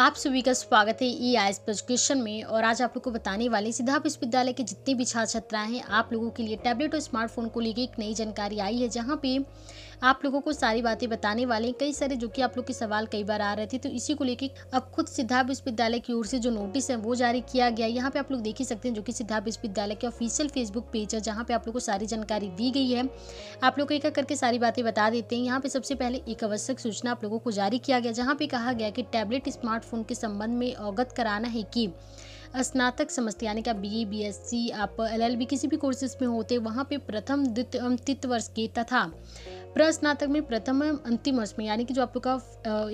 आप सभी का स्वागत है ई आई एजुकेशन में और आज आप लोग को बताने वाले सिद्धार्थ विश्वविद्यालय के जितने भी छात्र छात्राएं हैं आप लोगों के लिए टैबलेट और स्मार्टफोन को लेकर एक नई जानकारी आई है जहां पे आप लोगों को सारी बातें बताने वाले हैं कई सारे जो कि आप लोग के सवाल कई बार आ रहे थे तो इसी को लेकर अब खुद सिद्धार्थ विश्वविद्यालय की ओर से जो नोटिस है वो जारी किया गया यहाँ पे आप लोग देख ही सकते हैं जो कि सिद्धार्थ विश्वविद्यालय के ऑफिशियल फेसबुक पेज है जहाँ पे आप लोग को सारी जानकारी दी गई है आप लोग एक करके सारी बातें बता देते हैं यहाँ पे सबसे पहले एक आवश्यक सूचना आप लोगों को जारी किया गया जहाँ पे कहा गया कि टैबलेट स्मार्टफोन सिर्फ उनके संबंध में अवगत कराना है कि स्नातक समस्त यानी कि आप बी एस सी आप एल एल बी किसी भी कोर्सेज में होते वहाँ पे प्रथम द्वितीय एवं तृतीय वर्ष के तथा प्रस्नातक में प्रथम एवं अंतिम वर्ष में यानी कि जो आप लोग का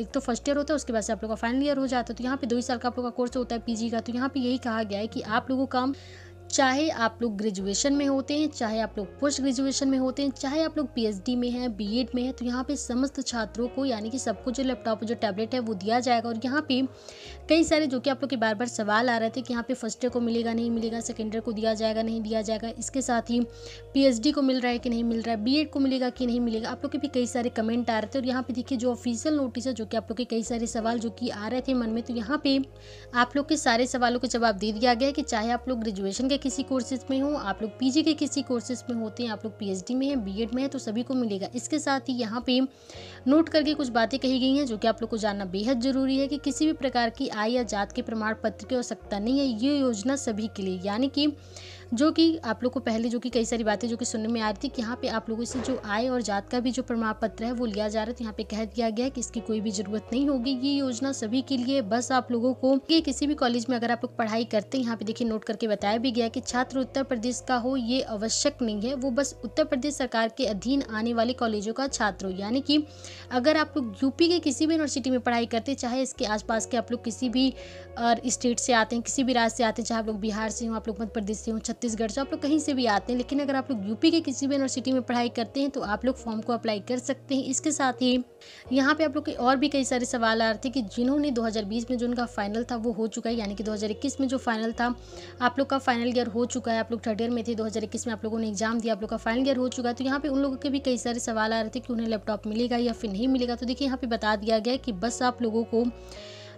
एक तो फर्स्ट ईयर होता है उसके बाद से आप लोग का फाइनल ईयर हो जाता है तो यहाँ पे दो ही साल का आप लोग का कोर्स होता है पीजी का तो यहाँ पे यही कहा गया है कि आप लोगों का चाहे आप लोग ग्रेजुएशन में होते हैं चाहे आप लोग पोस्ट ग्रेजुएशन में होते हैं चाहे आप लोग पीएचडी में हैं बीएड में हैं तो यहाँ पे समस्त छात्रों को यानी कि सबको जो लैपटॉप जो टैबलेट है वो दिया जाएगा और यहाँ पे कई सारे जो कि आप लोग के बार बार सवाल आ रहे थे कि यहाँ पे फर्स्ट ईयर को मिलेगा नहीं मिलेगा सेकेंड ईयर को दिया जाएगा नहीं दिया जाएगा इसके साथ ही पी को मिल रहा है कि नहीं मिल रहा है बी को मिलेगा कि नहीं मिलेगा आप लोग के भी कई सारे कमेंट आ रहे थे और यहाँ पर देखिए जो ऑफिशियल नोटिस है जो कि आप लोग के कई सारे सवाल जो कि आ रहे थे मन में तो यहाँ पे आप लोग के सारे सवालों का जवाब दे दिया गया है कि चाहे आप लोग ग्रेजुएशन के किसी कोर्सेज में हो आप लोग पीजी के किसी कोर्सेज में होते हैं आप लोग पीएचडी में हैं बीएड में हैं तो सभी को मिलेगा इसके साथ ही यहाँ पे नोट करके कुछ बातें कही गई हैं जो कि आप लोग को जानना बेहद ज़रूरी है कि किसी भी प्रकार की आय या जात के प्रमाण पत्र की आवश्यकता नहीं है ये योजना सभी के लिए यानी कि जो कि आप लोग को पहले जो कि कई सारी बातें जो कि सुनने में आ रही थी कि यहाँ पे आप लोगों से जो आय और जात का भी जो प्रमाण पत्र है वो लिया जा रहा था यहाँ पे कह दिया गया है कि इसकी कोई भी जरूरत नहीं होगी ये योजना सभी के लिए बस आप लोगों को कि किसी भी कॉलेज में अगर आप लोग पढ़ाई करते हैं यहाँ पे देखिए नोट करके बताया भी गया कि छात्र उत्तर प्रदेश का हो ये आवश्यक नहीं है वो बस उत्तर प्रदेश सरकार के अधीन आने वाले कॉलेजों का छात्र हो यानी कि अगर आप लोग यूपी के किसी भी यूनिवर्सिटी में पढ़ाई करते चाहे इसके आसपास के आप लोग किसी भी स्टेट से आते हैं किसी भी राज्य से आते हैं चाहे आप लोग बिहार से हों आप लोग मध्य प्रदेश से हों छत्तीसगढ़ से आप लोग कहीं से भी आते हैं लेकिन अगर आप लोग यूपी के किसी भी यूनिवर्सिटी में पढ़ाई करते हैं तो आप लोग फॉर्म को अप्लाई कर सकते हैं इसके साथ ही यहाँ पे आप लोग के और भी कई सारे सवाल आ रहे थे कि जिन्होंने 2020 में जो उनका फाइनल था वो हो चुका है यानी कि 2021 में जो फाइनल था आप लोग का फाइनल ईयर हो चुका है आप लोग थर्ड ईयर में थे 2021 में आप लोगों ने एग्जाम दिया आप लोग का फाइनल ईयर हो चुका है तो यहाँ पे उन लोगों के भी कई सारे सवाल आ रहे थे कि उन्हें लैपटॉप मिलेगा या फिर नहीं मिलेगा तो देखिए यहाँ पे बता दिया गया कि बस आप लोगों को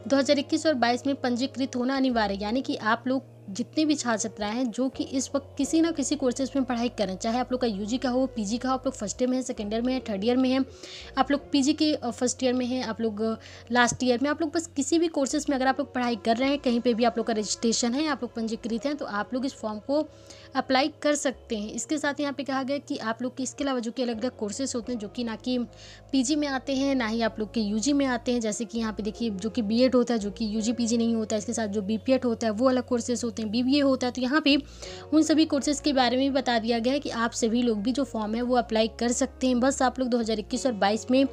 2021 और 22 में पंजीकृत होना अनिवार्य यानी कि आप लोग जितने भी छात्र छात्राएं हैं जो कि इस वक्त किसी ना किसी कोर्सेज में पढ़ाई करें चाहे आप लोग का यू का हो पी का हो आप लोग फर्स्ट ईयर में है सेकेंड ईयर में है थर्ड ईयर में है आप लोग पी के फर्स्ट ईयर में है आप लोग लास्ट ईयर में आप लोग बस किसी भी कोर्सेज में अगर आप लोग पढ़ाई कर रहे हैं कहीं पर भी आप लोग का रजिस्ट्रेशन है आप लोग पंजीकृत हैं तो आप लोग इस फॉर्म को अप्लाई कर सकते हैं इसके साथ यहाँ पे कहा गया कि आप लोग के इसके अलावा जो कि अलग अलग कोर्सेज होते हैं जो कि ना कि पीजी में आते हैं ना ही आप लोग के यूजी में आते हैं जैसे कि यहाँ पे देखिए जो कि बीएड होता है जो कि यूजी पीजी नहीं होता है इसके साथ जो बी होता है वो अलग कोर्सेज़ होते हैं बी होता है तो यहाँ पे उन सभी कोर्सेज के बारे में भी बता दिया गया है कि आप सभी लोग भी जो फॉर्म है वो अप्लाई कर सकते हैं बस आप लोग दो और बाईस में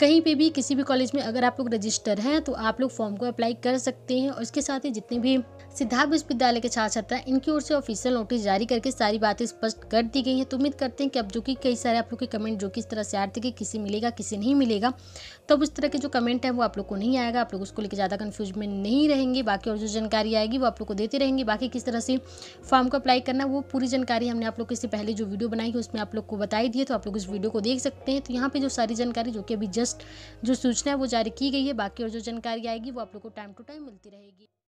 कहीं पे भी किसी भी कॉलेज में अगर आप लोग रजिस्टर हैं तो आप लोग फॉर्म को अप्लाई कर सकते हैं और इसके साथ ही जितने भी सिद्धार्थ विश्वविद्यालय के छात्र छात्रा इनकी ओर से ऑफिशियल नोटिस जारी करके सारी बातें स्पष्ट कर दी गई है तो उम्मीद करते हैं कि अब जो कि कई सारे आप लोग के कमेंट जो कि इस तरह से आते कि किसी मिलेगा किसी नहीं मिलेगा तब तो उस तरह के जो कमेंट है वो आप लोग को नहीं आएगा आप लोग उसको लेकर ज़्यादा कन्फ्यूज में नहीं रहेंगे बाकी और जो जानकारी आएगी वो आप लोग को देते रहेंगे बाकी किस तरह से फॉर्म को अप्लाई करना वो पूरी जानकारी हमने आप लोग को इससे पहले जो वीडियो बनाई है उसमें आप लोग को बताई दी है तो आप लोग उस वीडियो को देख सकते हैं तो यहाँ पर जो सारी जानकारी जो कि अभी जस्ट जो सूचना है वो जारी की गई है बाकी और जो जानकारी आएगी वो आप लोग को टाइम टू टाइम मिलती रहेगी